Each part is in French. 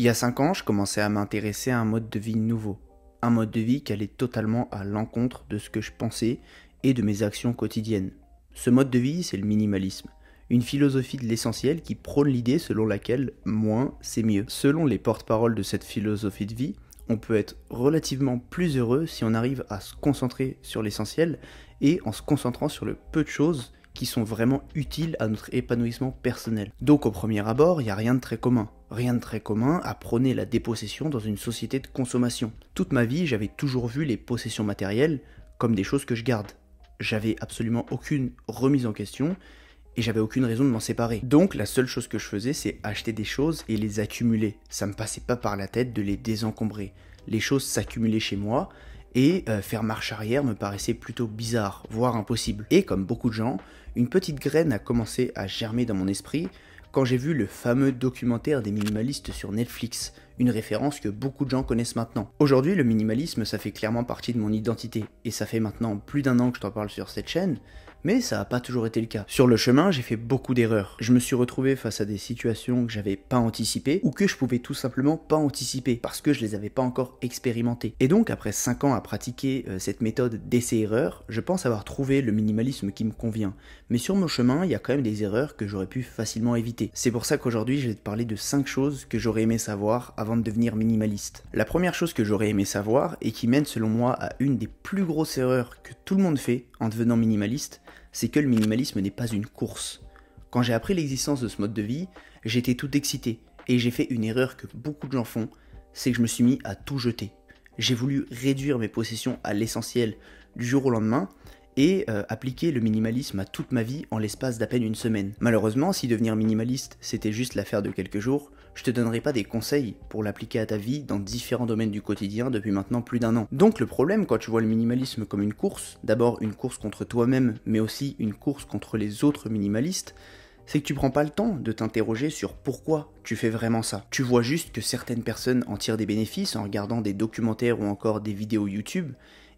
Il y a 5 ans, je commençais à m'intéresser à un mode de vie nouveau. Un mode de vie qui allait totalement à l'encontre de ce que je pensais et de mes actions quotidiennes. Ce mode de vie, c'est le minimalisme. Une philosophie de l'essentiel qui prône l'idée selon laquelle moins, c'est mieux. Selon les porte-paroles de cette philosophie de vie, on peut être relativement plus heureux si on arrive à se concentrer sur l'essentiel et en se concentrant sur le peu de choses qui sont vraiment utiles à notre épanouissement personnel. Donc au premier abord, il n'y a rien de très commun. Rien de très commun à prôner la dépossession dans une société de consommation. Toute ma vie, j'avais toujours vu les possessions matérielles comme des choses que je garde. J'avais absolument aucune remise en question et j'avais aucune raison de m'en séparer. Donc la seule chose que je faisais, c'est acheter des choses et les accumuler. Ça me passait pas par la tête de les désencombrer. Les choses s'accumulaient chez moi et euh, faire marche arrière me paraissait plutôt bizarre, voire impossible. Et comme beaucoup de gens, une petite graine a commencé à germer dans mon esprit quand j'ai vu le fameux documentaire des minimalistes sur Netflix, une référence que beaucoup de gens connaissent maintenant. Aujourd'hui, le minimalisme, ça fait clairement partie de mon identité, et ça fait maintenant plus d'un an que je t'en parle sur cette chaîne, mais ça n'a pas toujours été le cas. Sur le chemin, j'ai fait beaucoup d'erreurs. Je me suis retrouvé face à des situations que j'avais pas anticipées ou que je pouvais tout simplement pas anticiper parce que je les avais pas encore expérimentées. Et donc après 5 ans à pratiquer euh, cette méthode d'essai-erreur, je pense avoir trouvé le minimalisme qui me convient. Mais sur mon chemin, il y a quand même des erreurs que j'aurais pu facilement éviter. C'est pour ça qu'aujourd'hui, je vais te parler de 5 choses que j'aurais aimé savoir avant de devenir minimaliste. La première chose que j'aurais aimé savoir et qui mène selon moi à une des plus grosses erreurs que tout le monde fait en devenant minimaliste, c'est que le minimalisme n'est pas une course. Quand j'ai appris l'existence de ce mode de vie, j'étais tout excité et j'ai fait une erreur que beaucoup de gens font, c'est que je me suis mis à tout jeter. J'ai voulu réduire mes possessions à l'essentiel du jour au lendemain et euh, appliquer le minimalisme à toute ma vie en l'espace d'à peine une semaine. Malheureusement, si devenir minimaliste c'était juste l'affaire de quelques jours, je te donnerai pas des conseils pour l'appliquer à ta vie dans différents domaines du quotidien depuis maintenant plus d'un an. Donc le problème quand tu vois le minimalisme comme une course, d'abord une course contre toi-même, mais aussi une course contre les autres minimalistes, c'est que tu prends pas le temps de t'interroger sur pourquoi tu fais vraiment ça. Tu vois juste que certaines personnes en tirent des bénéfices en regardant des documentaires ou encore des vidéos YouTube,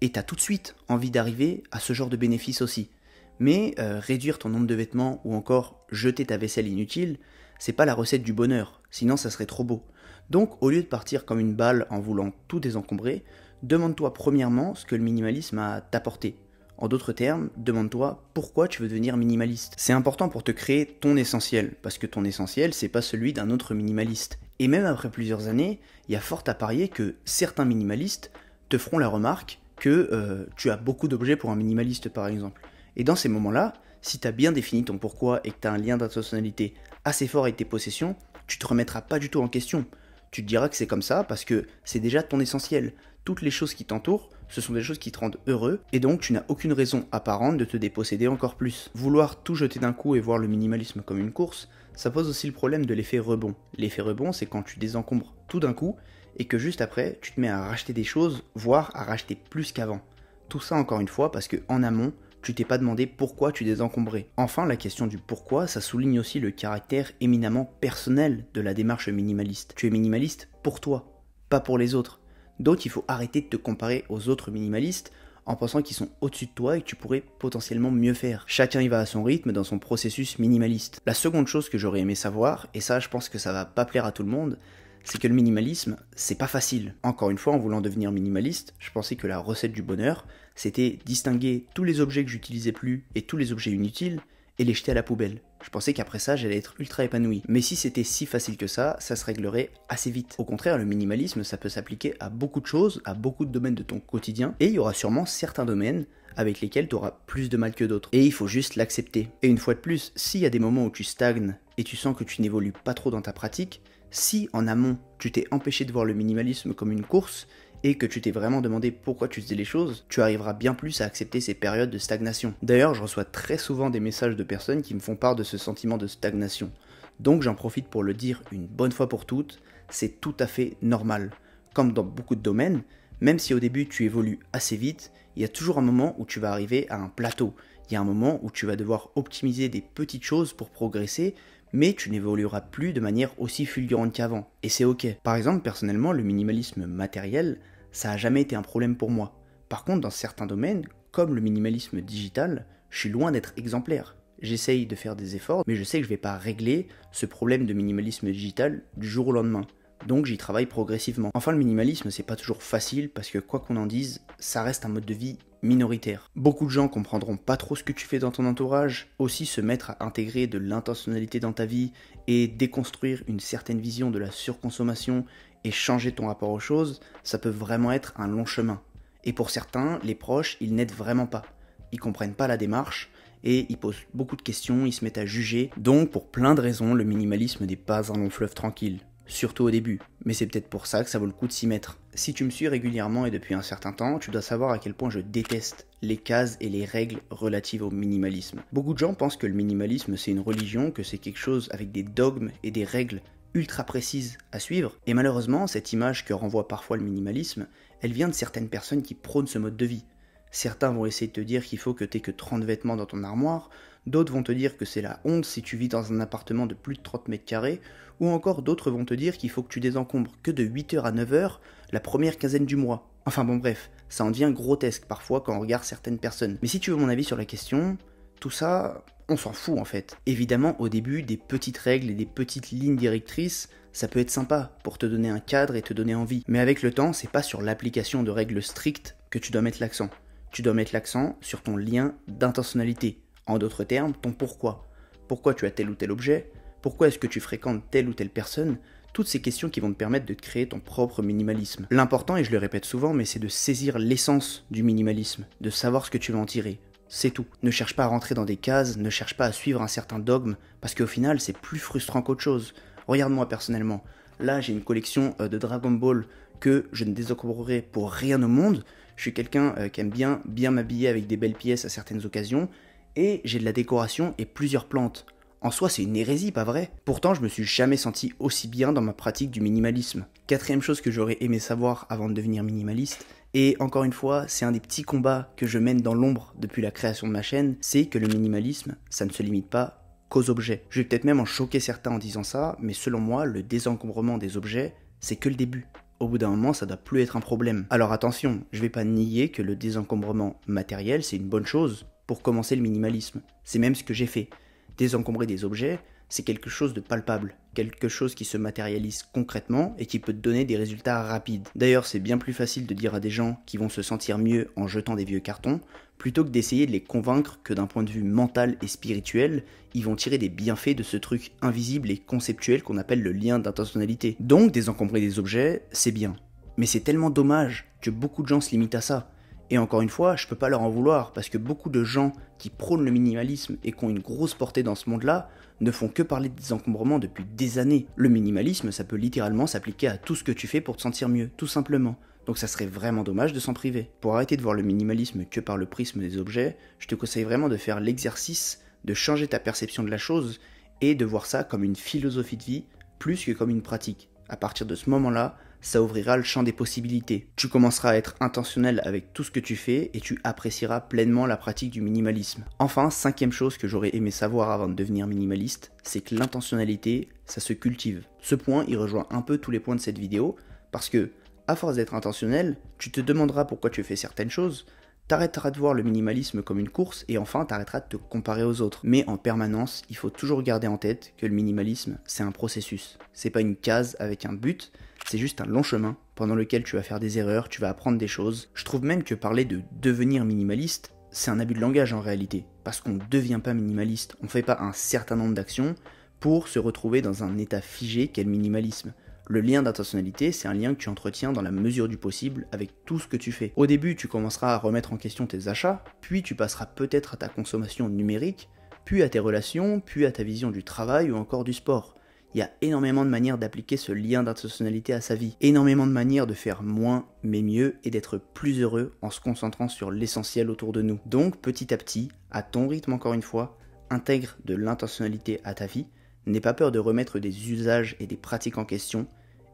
et t'as tout de suite envie d'arriver à ce genre de bénéfices aussi. Mais euh, réduire ton nombre de vêtements ou encore jeter ta vaisselle inutile, c'est pas la recette du bonheur sinon ça serait trop beau. Donc au lieu de partir comme une balle en voulant tout désencombrer, demande-toi premièrement ce que le minimalisme a t'apporté. En d'autres termes, demande-toi pourquoi tu veux devenir minimaliste. C'est important pour te créer ton essentiel, parce que ton essentiel, c'est pas celui d'un autre minimaliste. Et même après plusieurs années, il y a fort à parier que certains minimalistes te feront la remarque que euh, tu as beaucoup d'objets pour un minimaliste par exemple. Et dans ces moments-là, si tu as bien défini ton pourquoi et que tu as un lien d'intentionnalité assez fort avec tes possessions, tu te remettras pas du tout en question. Tu te diras que c'est comme ça parce que c'est déjà ton essentiel. Toutes les choses qui t'entourent, ce sont des choses qui te rendent heureux, et donc tu n'as aucune raison apparente de te déposséder encore plus. Vouloir tout jeter d'un coup et voir le minimalisme comme une course, ça pose aussi le problème de l'effet rebond. L'effet rebond, c'est quand tu désencombres tout d'un coup, et que juste après, tu te mets à racheter des choses, voire à racheter plus qu'avant. Tout ça encore une fois parce que en amont, tu t'es pas demandé pourquoi tu désencombrais. Enfin, la question du pourquoi, ça souligne aussi le caractère éminemment personnel de la démarche minimaliste. Tu es minimaliste pour toi, pas pour les autres. Donc il faut arrêter de te comparer aux autres minimalistes en pensant qu'ils sont au-dessus de toi et que tu pourrais potentiellement mieux faire. Chacun y va à son rythme dans son processus minimaliste. La seconde chose que j'aurais aimé savoir, et ça je pense que ça va pas plaire à tout le monde, c'est que le minimalisme, c'est pas facile. Encore une fois, en voulant devenir minimaliste, je pensais que la recette du bonheur, c'était distinguer tous les objets que j'utilisais plus et tous les objets inutiles et les jeter à la poubelle. Je pensais qu'après ça, j'allais être ultra épanoui. Mais si c'était si facile que ça, ça se réglerait assez vite. Au contraire, le minimalisme, ça peut s'appliquer à beaucoup de choses, à beaucoup de domaines de ton quotidien, et il y aura sûrement certains domaines avec lesquels tu auras plus de mal que d'autres. Et il faut juste l'accepter. Et une fois de plus, s'il y a des moments où tu stagnes et tu sens que tu n'évolues pas trop dans ta pratique, si en amont, tu t'es empêché de voir le minimalisme comme une course et que tu t'es vraiment demandé pourquoi tu faisais les choses, tu arriveras bien plus à accepter ces périodes de stagnation. D'ailleurs, je reçois très souvent des messages de personnes qui me font part de ce sentiment de stagnation. Donc j'en profite pour le dire une bonne fois pour toutes, c'est tout à fait normal. Comme dans beaucoup de domaines, même si au début tu évolues assez vite, il y a toujours un moment où tu vas arriver à un plateau. Il y a un moment où tu vas devoir optimiser des petites choses pour progresser, mais tu n'évolueras plus de manière aussi fulgurante qu'avant, et c'est ok. Par exemple, personnellement, le minimalisme matériel, ça n'a jamais été un problème pour moi. Par contre, dans certains domaines, comme le minimalisme digital, je suis loin d'être exemplaire. J'essaye de faire des efforts, mais je sais que je ne vais pas régler ce problème de minimalisme digital du jour au lendemain. Donc j'y travaille progressivement. Enfin, le minimalisme, c'est pas toujours facile parce que quoi qu'on en dise, ça reste un mode de vie minoritaire. Beaucoup de gens comprendront pas trop ce que tu fais dans ton entourage, aussi se mettre à intégrer de l'intentionnalité dans ta vie et déconstruire une certaine vision de la surconsommation et changer ton rapport aux choses, ça peut vraiment être un long chemin. Et pour certains, les proches, ils n'aident vraiment pas. Ils comprennent pas la démarche et ils posent beaucoup de questions, ils se mettent à juger. Donc pour plein de raisons, le minimalisme n'est pas un long fleuve tranquille, surtout au début. Mais c'est peut-être pour ça que ça vaut le coup de s'y mettre. Si tu me suis régulièrement et depuis un certain temps, tu dois savoir à quel point je déteste les cases et les règles relatives au minimalisme. Beaucoup de gens pensent que le minimalisme c'est une religion, que c'est quelque chose avec des dogmes et des règles ultra précises à suivre, et malheureusement cette image que renvoie parfois le minimalisme, elle vient de certaines personnes qui prônent ce mode de vie. Certains vont essayer de te dire qu'il faut que t'aies que 30 vêtements dans ton armoire, d'autres vont te dire que c'est la honte si tu vis dans un appartement de plus de 30 mètres carrés, ou encore d'autres vont te dire qu'il faut que tu désencombres que de 8h à 9h la première quinzaine du mois. Enfin bon bref, ça en devient grotesque parfois quand on regarde certaines personnes. Mais si tu veux mon avis sur la question, tout ça, on s'en fout en fait. Évidemment, au début, des petites règles et des petites lignes directrices, ça peut être sympa pour te donner un cadre et te donner envie. Mais avec le temps, c'est pas sur l'application de règles strictes que tu dois mettre l'accent. Tu dois mettre l'accent sur ton lien d'intentionnalité, en d'autres termes, ton pourquoi. Pourquoi tu as tel ou tel objet Pourquoi est-ce que tu fréquentes telle ou telle personne toutes ces questions qui vont te permettre de créer ton propre minimalisme. L'important, et je le répète souvent, mais c'est de saisir l'essence du minimalisme, de savoir ce que tu vas en tirer. C'est tout. Ne cherche pas à rentrer dans des cases, ne cherche pas à suivre un certain dogme, parce qu'au final, c'est plus frustrant qu'autre chose. Regarde-moi personnellement. Là, j'ai une collection euh, de Dragon Ball que je ne désencombrerai pour rien au monde. Je suis quelqu'un euh, qui aime bien bien m'habiller avec des belles pièces à certaines occasions, et j'ai de la décoration et plusieurs plantes. En soi, c'est une hérésie, pas vrai Pourtant, je me suis jamais senti aussi bien dans ma pratique du minimalisme. Quatrième chose que j'aurais aimé savoir avant de devenir minimaliste, et encore une fois, c'est un des petits combats que je mène dans l'ombre depuis la création de ma chaîne, c'est que le minimalisme, ça ne se limite pas qu'aux objets. Je vais peut-être même en choquer certains en disant ça, mais selon moi, le désencombrement des objets, c'est que le début. Au bout d'un moment, ça doit plus être un problème. Alors attention, je vais pas nier que le désencombrement matériel, c'est une bonne chose, pour commencer le minimalisme. C'est même ce que j'ai fait. Désencombrer des objets, c'est quelque chose de palpable, quelque chose qui se matérialise concrètement et qui peut te donner des résultats rapides. D'ailleurs, c'est bien plus facile de dire à des gens qui vont se sentir mieux en jetant des vieux cartons, plutôt que d'essayer de les convaincre que d'un point de vue mental et spirituel, ils vont tirer des bienfaits de ce truc invisible et conceptuel qu'on appelle le lien d'intentionnalité. Donc, désencombrer des objets, c'est bien. Mais c'est tellement dommage que beaucoup de gens se limitent à ça. Et encore une fois, je peux pas leur en vouloir, parce que beaucoup de gens qui prônent le minimalisme et qui ont une grosse portée dans ce monde-là ne font que parler des encombrements depuis des années. Le minimalisme, ça peut littéralement s'appliquer à tout ce que tu fais pour te sentir mieux, tout simplement. Donc ça serait vraiment dommage de s'en priver. Pour arrêter de voir le minimalisme que par le prisme des objets, je te conseille vraiment de faire l'exercice de changer ta perception de la chose et de voir ça comme une philosophie de vie plus que comme une pratique. À partir de ce moment-là, ça ouvrira le champ des possibilités. Tu commenceras à être intentionnel avec tout ce que tu fais et tu apprécieras pleinement la pratique du minimalisme. Enfin, cinquième chose que j'aurais aimé savoir avant de devenir minimaliste, c'est que l'intentionnalité, ça se cultive. Ce point, il rejoint un peu tous les points de cette vidéo, parce que, à force d'être intentionnel, tu te demanderas pourquoi tu fais certaines choses, T'arrêteras de voir le minimalisme comme une course et enfin t'arrêteras de te comparer aux autres. Mais en permanence, il faut toujours garder en tête que le minimalisme, c'est un processus. C'est pas une case avec un but, c'est juste un long chemin pendant lequel tu vas faire des erreurs, tu vas apprendre des choses. Je trouve même que parler de devenir minimaliste, c'est un abus de langage en réalité, parce qu'on ne devient pas minimaliste, on ne fait pas un certain nombre d'actions pour se retrouver dans un état figé qu'est le minimalisme. Le lien d'intentionnalité, c'est un lien que tu entretiens dans la mesure du possible avec tout ce que tu fais. Au début, tu commenceras à remettre en question tes achats, puis tu passeras peut-être à ta consommation numérique, puis à tes relations, puis à ta vision du travail ou encore du sport. Il y a énormément de manières d'appliquer ce lien d'intentionnalité à sa vie, énormément de manières de faire moins mais mieux et d'être plus heureux en se concentrant sur l'essentiel autour de nous. Donc petit à petit, à ton rythme encore une fois, intègre de l'intentionnalité à ta vie, n'aie pas peur de remettre des usages et des pratiques en question,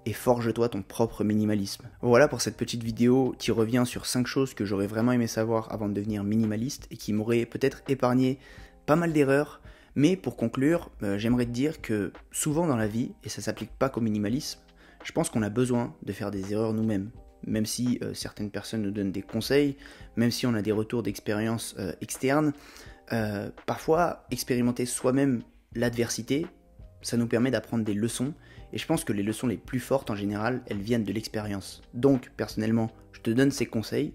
et forge-toi ton propre minimalisme. Voilà pour cette petite vidéo qui revient sur 5 choses que j'aurais vraiment aimé savoir avant de devenir minimaliste et qui m'auraient peut-être épargné pas mal d'erreurs, mais pour conclure, euh, j'aimerais te dire que souvent dans la vie, et ça s'applique pas qu'au minimalisme, je pense qu'on a besoin de faire des erreurs nous-mêmes. Même si euh, certaines personnes nous donnent des conseils, même si on a des retours d'expérience euh, externe, parfois expérimenter soi-même l'adversité, ça nous permet d'apprendre des leçons. Et je pense que les leçons les plus fortes en général, elles viennent de l'expérience. Donc personnellement, je te donne ces conseils,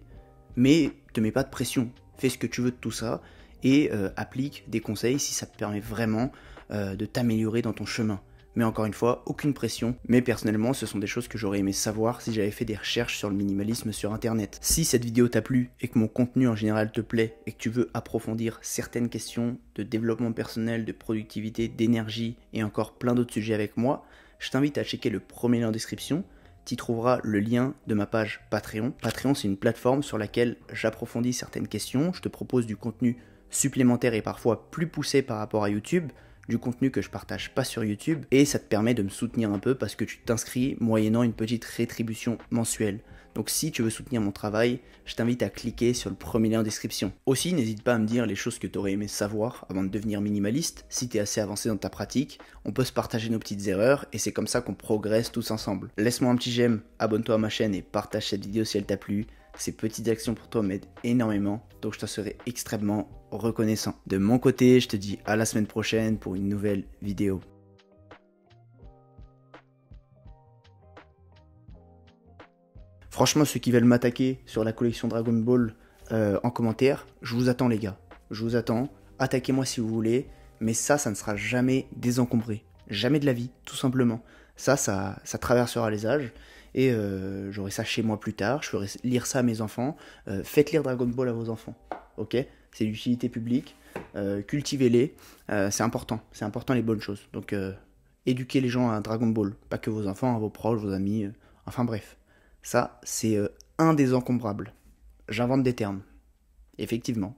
mais te mets pas de pression. Fais ce que tu veux de tout ça et euh, applique des conseils si ça te permet vraiment euh, de t'améliorer dans ton chemin. Mais encore une fois, aucune pression. Mais personnellement, ce sont des choses que j'aurais aimé savoir si j'avais fait des recherches sur le minimalisme sur Internet. Si cette vidéo t'a plu et que mon contenu en général te plaît et que tu veux approfondir certaines questions de développement personnel, de productivité, d'énergie et encore plein d'autres sujets avec moi, je t'invite à checker le premier lien en description tu trouveras le lien de ma page Patreon. Patreon, c'est une plateforme sur laquelle j'approfondis certaines questions, je te propose du contenu supplémentaire et parfois plus poussé par rapport à YouTube, du contenu que je partage pas sur YouTube, et ça te permet de me soutenir un peu parce que tu t'inscris moyennant une petite rétribution mensuelle. Donc si tu veux soutenir mon travail, je t'invite à cliquer sur le premier lien en description. Aussi, n'hésite pas à me dire les choses que tu aurais aimé savoir avant de devenir minimaliste. Si tu es assez avancé dans ta pratique, on peut se partager nos petites erreurs et c'est comme ça qu'on progresse tous ensemble. Laisse-moi un petit j'aime, abonne-toi à ma chaîne et partage cette vidéo si elle t'a plu. Ces petites actions pour toi m'aident énormément, donc je t'en serai extrêmement reconnaissant. De mon côté, je te dis à la semaine prochaine pour une nouvelle vidéo. Franchement, ceux qui veulent m'attaquer sur la collection Dragon Ball euh, en commentaire, je vous attends les gars. Je vous attends. Attaquez-moi si vous voulez. Mais ça, ça ne sera jamais désencombré. Jamais de la vie, tout simplement. Ça, ça, ça traversera les âges. Et euh, j'aurai ça chez moi plus tard. Je ferai lire ça à mes enfants. Euh, faites lire Dragon Ball à vos enfants. Ok C'est l'utilité publique. Euh, cultivez-les. c'est important. C'est important les bonnes choses. Donc, éduquez les gens à Dragon Ball. Pas que vos enfants, vos proches, vos amis. enfin bref. Ça, c'est un des encombrables. J'invente des termes. Effectivement.